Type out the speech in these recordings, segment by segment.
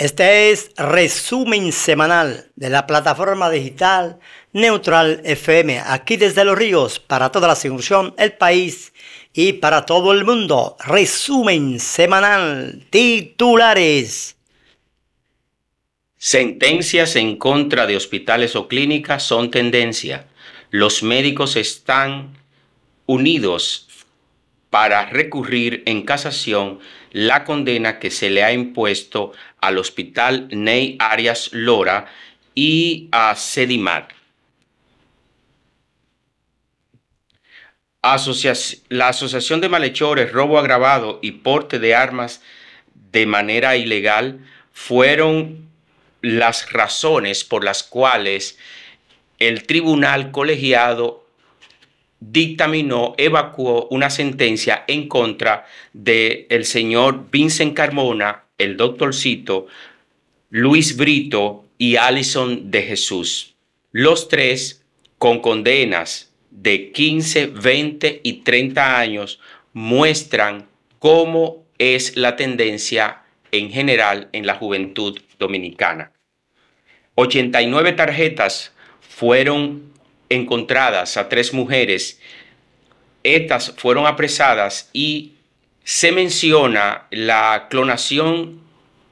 Este es resumen semanal de la plataforma digital Neutral FM, aquí desde Los Ríos, para toda la circunscripción, el país y para todo el mundo. Resumen semanal, titulares. Sentencias en contra de hospitales o clínicas son tendencia. Los médicos están unidos para recurrir en casación la condena que se le ha impuesto al Hospital Ney Arias Lora y a Sedimar. la Asociación de Malhechores, Robo Agravado y Porte de Armas de manera ilegal fueron las razones por las cuales el tribunal colegiado dictaminó, evacuó una sentencia en contra del el señor Vincent Carmona, el Cito, Luis Brito y Alison de Jesús. Los tres con condenas de 15, 20 y 30 años muestran cómo es la tendencia en general en la juventud dominicana. 89 tarjetas fueron encontradas a tres mujeres. Estas fueron apresadas y se menciona la clonación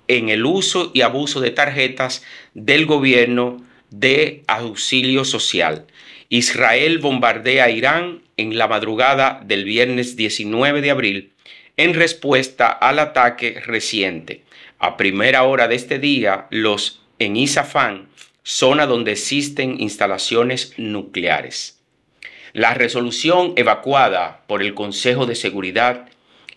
en el uso y abuso de tarjetas del gobierno de auxilio social. Israel bombardea Irán en la madrugada del viernes 19 de abril en respuesta al ataque reciente. A primera hora de este día, los en Isafán zona donde existen instalaciones nucleares. La resolución evacuada por el Consejo de Seguridad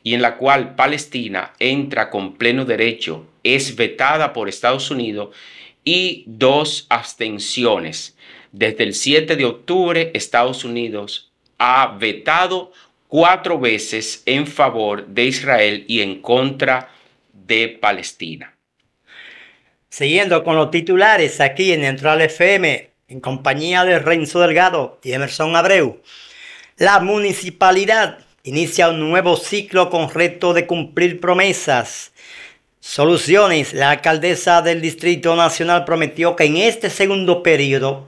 y en la cual Palestina entra con pleno derecho es vetada por Estados Unidos y dos abstenciones. Desde el 7 de octubre, Estados Unidos ha vetado cuatro veces en favor de Israel y en contra de Palestina. Siguiendo con los titulares aquí en Central FM, en compañía de Renzo Delgado y Emerson Abreu, la municipalidad inicia un nuevo ciclo con reto de cumplir promesas. Soluciones. La alcaldesa del Distrito Nacional prometió que en este segundo periodo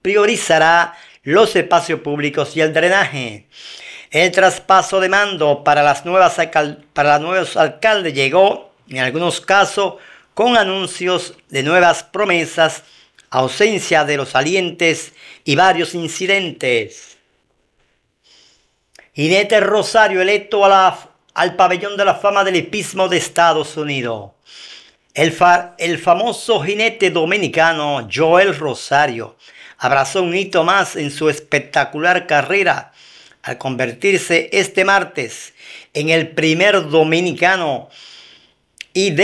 priorizará los espacios públicos y el drenaje. El traspaso de mando para, las nuevas para los nuevos alcaldes llegó, en algunos casos, con anuncios de nuevas promesas, ausencia de los salientes y varios incidentes. Jinete Rosario electo al pabellón de la fama del hipismo de Estados Unidos. El, el famoso jinete dominicano Joel Rosario abrazó un hito más en su espectacular carrera al convertirse este martes en el primer dominicano y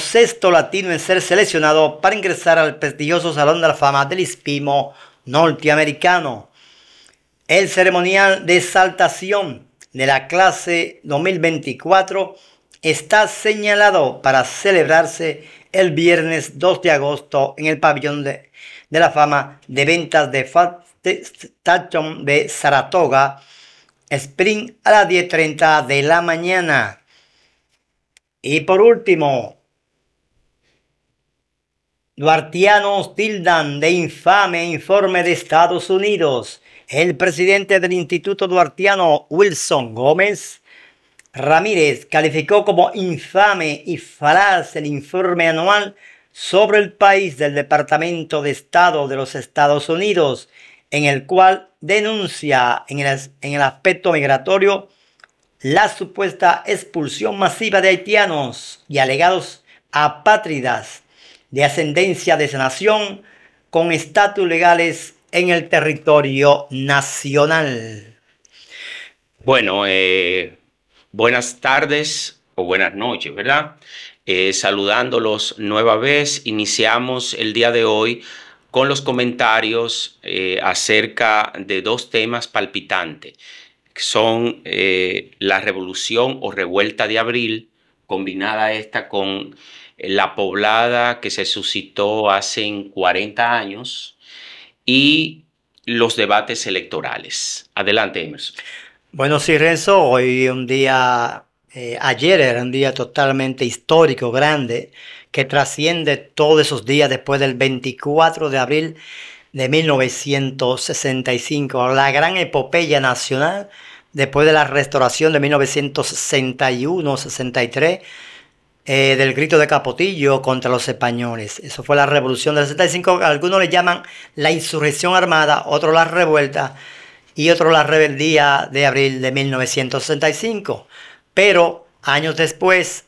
sexto latino en ser seleccionado para ingresar al prestigioso Salón de la Fama del Hispimo norteamericano. El ceremonial de saltación de la clase 2024 está señalado para celebrarse el viernes 2 de agosto en el pabellón de, la fama de ventas de Station de Saratoga, Spring a las 10.30 de la mañana. Y por último, Duartianos tildan de infame informe de Estados Unidos. El presidente del Instituto Duartiano, Wilson Gómez Ramírez, calificó como infame y falaz el informe anual sobre el país del Departamento de Estado de los Estados Unidos, en el cual denuncia en el, en el aspecto migratorio la supuesta expulsión masiva de haitianos y alegados apátridas de ascendencia de esa nación con estatus legales en el territorio nacional. Bueno, eh, buenas tardes o buenas noches, ¿verdad? Eh, saludándolos nueva vez, iniciamos el día de hoy con los comentarios eh, acerca de dos temas palpitantes son eh, la revolución o revuelta de abril, combinada esta con eh, la poblada que se suscitó hace 40 años y los debates electorales. Adelante, Emerson. Bueno, sí, Renzo, hoy un día, eh, ayer era un día totalmente histórico, grande, que trasciende todos esos días después del 24 de abril de 1965, la gran epopeya nacional después de la restauración de 1961-63, eh, del grito de Capotillo contra los españoles. Eso fue la revolución del 65. Algunos le llaman la insurrección armada, otros la revuelta y otros la rebeldía de abril de 1965. Pero años después,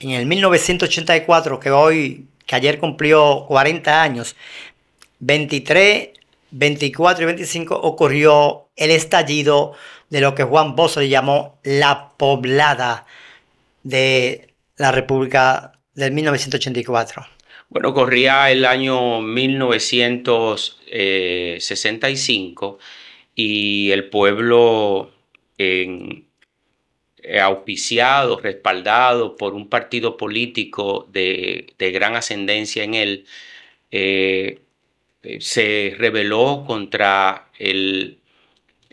en el 1984, que hoy, que ayer cumplió 40 años, 23, 24 y 25 ocurrió el estallido de lo que Juan Bosch le llamó la poblada de la República del 1984. Bueno, corría el año 1965 y el pueblo, eh, auspiciado, respaldado por un partido político de, gran ascendencia en él, eh, eh, se rebeló contra el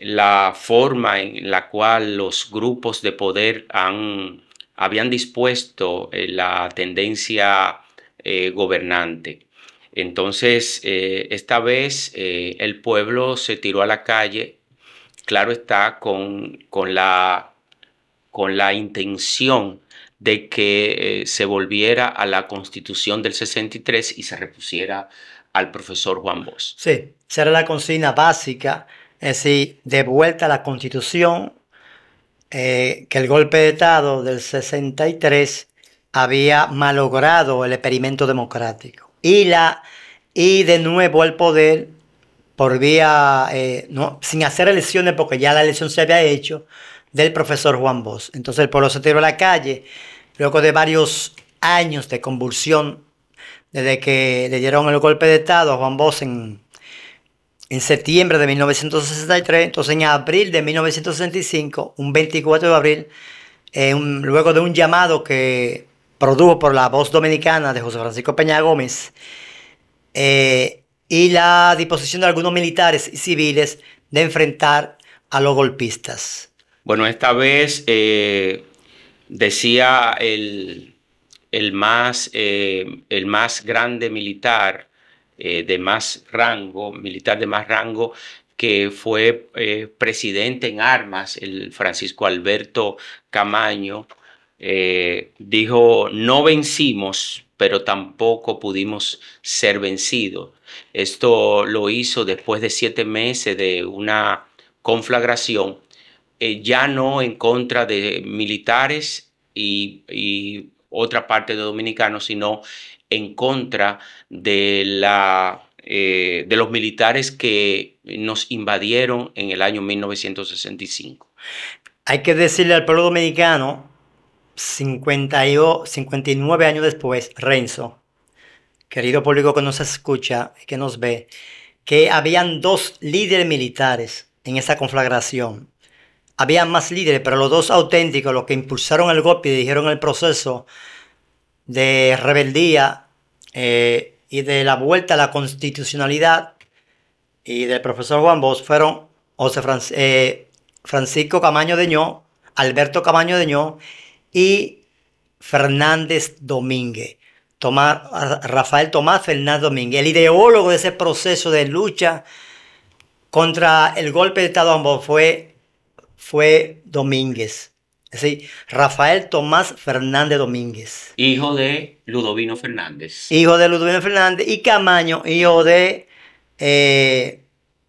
la forma en la cual los grupos de poder han, habían dispuesto eh, la tendencia eh, gobernante. Entonces, eh, esta vez el pueblo se tiró a la calle, claro está, con, la, con la, intención de que se volviera a la constitución del 63 y se repusiera al profesor Juan Bosch. Sí, será la consigna básica es decir, de vuelta a la constitución, eh, que el golpe de Estado del 63 había malogrado el experimento democrático. Y, la, y de nuevo el poder, por vía, eh, no, sin hacer elecciones, porque ya la elección se había hecho, del profesor Juan Bosch. Entonces el pueblo se tiró a la calle, luego de varios años de convulsión, desde que le dieron el golpe de Estado a Juan Bosch en en septiembre de 1963, entonces en abril de 1965, un 24 de abril, eh, luego de un llamado que produjo por la voz dominicana de José Francisco Peña Gómez eh, y la disposición de algunos militares y civiles de enfrentar a los golpistas. Bueno, esta vez eh, decía el más grande militar, eh, de más rango, militar de más rango, que fue eh, presidente en armas, el Francisco Alberto Camaño, eh, dijo, no vencimos, pero tampoco pudimos ser vencidos. Esto lo hizo después de siete meses de una conflagración, ya no en contra de militares y, y otra parte de dominicanos, sino en contra de, la, eh, de los militares que nos invadieron en el año 1965. Hay que decirle al pueblo dominicano, 59 años después, Renzo, querido público que nos escucha y que nos ve, que habían dos líderes militares en esa conflagración. Había más líderes, pero los dos auténticos, los que impulsaron el golpe y dijeron el proceso de rebeldía eh, y de la vuelta a la constitucionalidad y del profesor Juan Bosch fueron José eh, Francisco Camaño de Ño, Alberto Camaño de Ño y Fernández Domínguez. Rafael Tomás Fernández Domínguez, el ideólogo de ese proceso de lucha contra el golpe de Estado fue, fue Domínguez decir, Rafael Tomás Fernández Domínguez. Hijo de Ludovino Fernández. Hijo de Ludovino Fernández y Camaño, hijo de eh,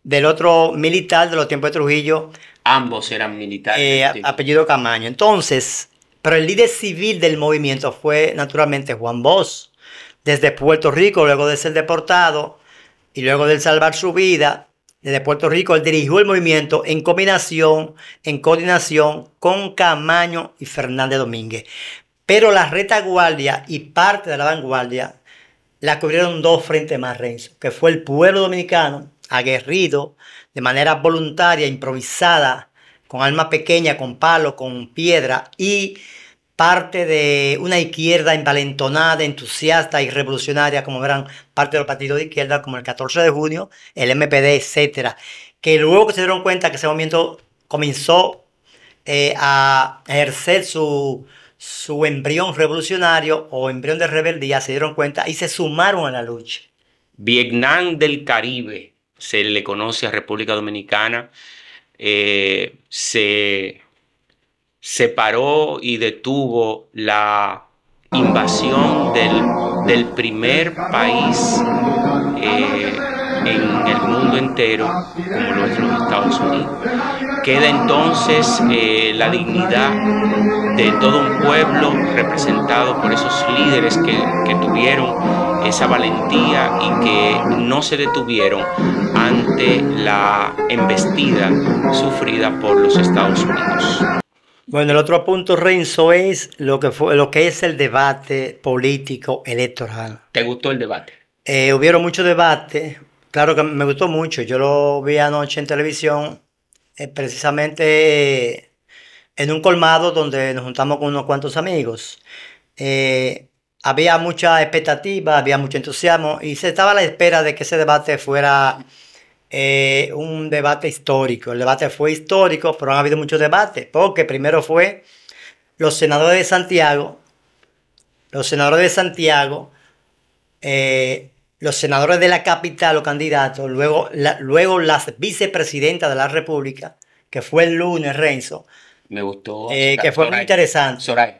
del otro militar de los tiempos de Trujillo. Ambos eran militares. Eh, apellido Camaño. Entonces, pero el líder civil del movimiento fue naturalmente Juan Bosch. Desde Puerto Rico, luego de ser deportado y luego de salvar su vida, desde Puerto Rico, él dirigió el movimiento en combinación, en coordinación con Camaño y Fernández Domínguez. Pero la retaguardia y parte de la vanguardia la cubrieron dos frentes más, Renzo, que fue el pueblo dominicano, aguerrido, de manera voluntaria, improvisada, con alma pequeña, con palo, con piedra, y parte de una izquierda envalentonada, entusiasta y revolucionaria, como eran parte de los partidos de izquierda, como el 14 de junio, el MPD, etc. que luego que se dieron cuenta que ese movimiento comenzó eh, a ejercer su, embrión revolucionario o embrión de rebeldía, se dieron cuenta y se sumaron a la lucha. Vietnam del Caribe se le conoce a República Dominicana. Eh, se separó y detuvo la invasión del, primer país eh, en el mundo entero, como lo es los Estados Unidos. Queda entonces eh, la dignidad de todo un pueblo representado por esos líderes que tuvieron esa valentía y que no se detuvieron ante la embestida sufrida por los Estados Unidos. Bueno, el otro punto, Renzo, es lo que, lo que es el debate político electoral. ¿Te gustó el debate? Eh, hubieron muchos debates, claro que me gustó mucho, yo lo vi anoche en televisión, eh, precisamente eh, en un colmado donde nos juntamos con unos cuantos amigos. Eh, había mucha expectativa, había mucho entusiasmo y se estaba a la espera de que ese debate fuera eh, un debate histórico. El debate fue histórico, pero han habido muchos debates, porque primero fue los senadores de Santiago, los senadores de Santiago, eh, los senadores de la capital o candidatos, luego, luego las vicepresidentas de la República, que fue el lunes, Renzo. Me gustó. Eh, que fue muy interesante. Soray,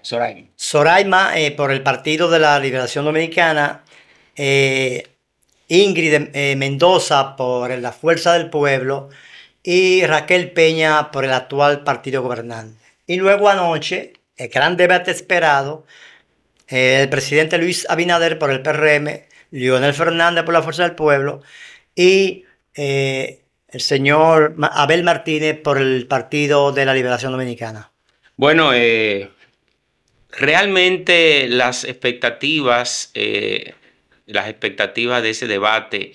Soraima, por el Partido de la Liberación Dominicana, Ingrid eh, eh, Mendoza por la Fuerza del Pueblo y Raquel Peña por el actual partido gobernante. Y luego anoche, el gran debate esperado, eh, el presidente Luis Abinader por el PRM, Lionel Fernández por la Fuerza del Pueblo y el señor Abel Martínez por el Partido de la Liberación Dominicana. Bueno, realmente las expectativas las expectativas de ese debate,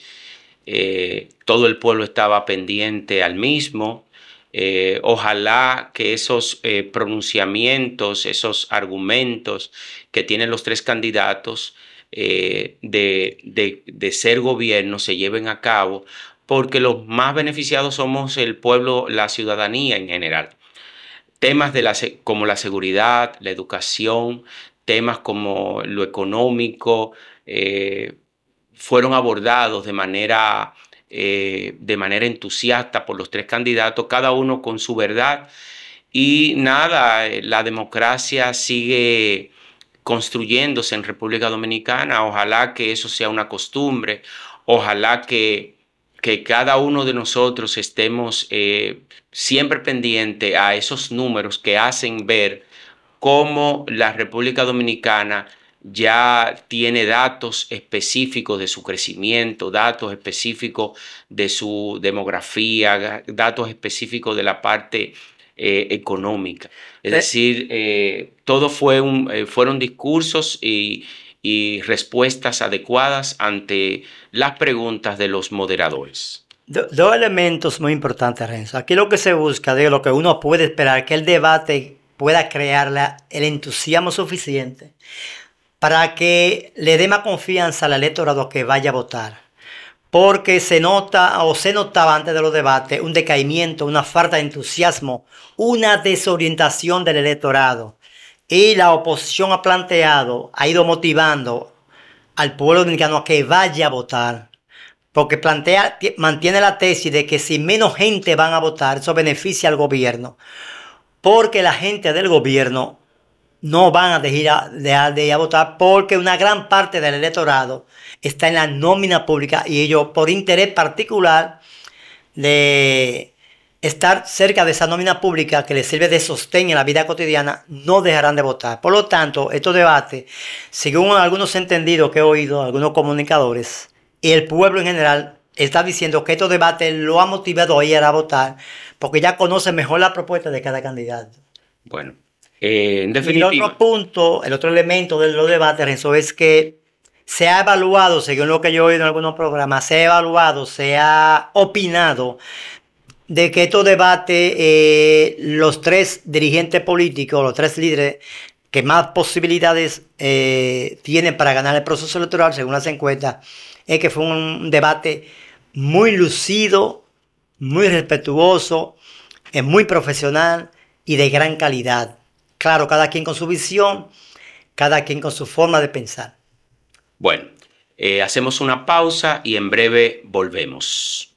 eh, todo el pueblo estaba pendiente al mismo. Eh, ojalá que esos eh, pronunciamientos, esos argumentos que tienen los tres candidatos de, ser gobierno se lleven a cabo, porque los más beneficiados somos el pueblo, la ciudadanía en general temas de la, como la seguridad, la educación, temas como lo económico eh, fueron abordados de manera, eh, de manera entusiasta por los tres candidatos, cada uno con su verdad. Y nada, eh, la democracia sigue construyéndose en República Dominicana. Ojalá que eso sea una costumbre. Ojalá que, que cada uno de nosotros estemos siempre pendiente a esos números que hacen ver cómo la República Dominicana ya tiene datos específicos de su crecimiento, datos específicos de su demografía, datos específicos de la parte eh, económica. Es decir, todos eh, todo fue eh, fueron discursos y, respuestas adecuadas ante las preguntas de los moderadores. Dos elementos muy importantes, Renzo. Aquí lo que se busca, de lo que uno puede esperar, que el debate pueda crear el entusiasmo suficiente para que le dé más confianza al electorado que vaya a votar. Porque se nota o se notaba antes de los debates un decaimiento, una falta de entusiasmo, una desorientación del electorado. Y la oposición ha planteado, ha ido motivando al pueblo dominicano a que vaya a votar. Porque plantea, mantiene la tesis de que si menos gente van a votar, eso beneficia al gobierno porque la gente del gobierno no van a dejar, de ir a votar porque una gran parte del electorado está en la nómina pública y ellos por interés particular de estar cerca de esa nómina pública que les sirve de sostén en la vida cotidiana, no dejarán de votar. Por lo tanto, estos debates, según algunos entendidos que he oído, algunos comunicadores, y el pueblo en general está diciendo que estos debates lo ha motivado a ir a votar porque ya conoce mejor la propuesta de cada candidato. Bueno, eh, en definitiva. el otro punto, el otro elemento de los debates, Renzo, es que se ha evaluado, según lo que yo he oído en algunos programas, se ha evaluado, se ha opinado de que estos debates, eh, los tres dirigentes políticos, los tres líderes que más posibilidades eh, tienen para ganar el proceso electoral, según las encuestas, es que fue un debate muy lucido, muy respetuoso, es muy profesional y de gran calidad. Claro, cada quien con su visión, cada quien con su forma de pensar. Bueno, eh, hacemos una pausa y en breve volvemos.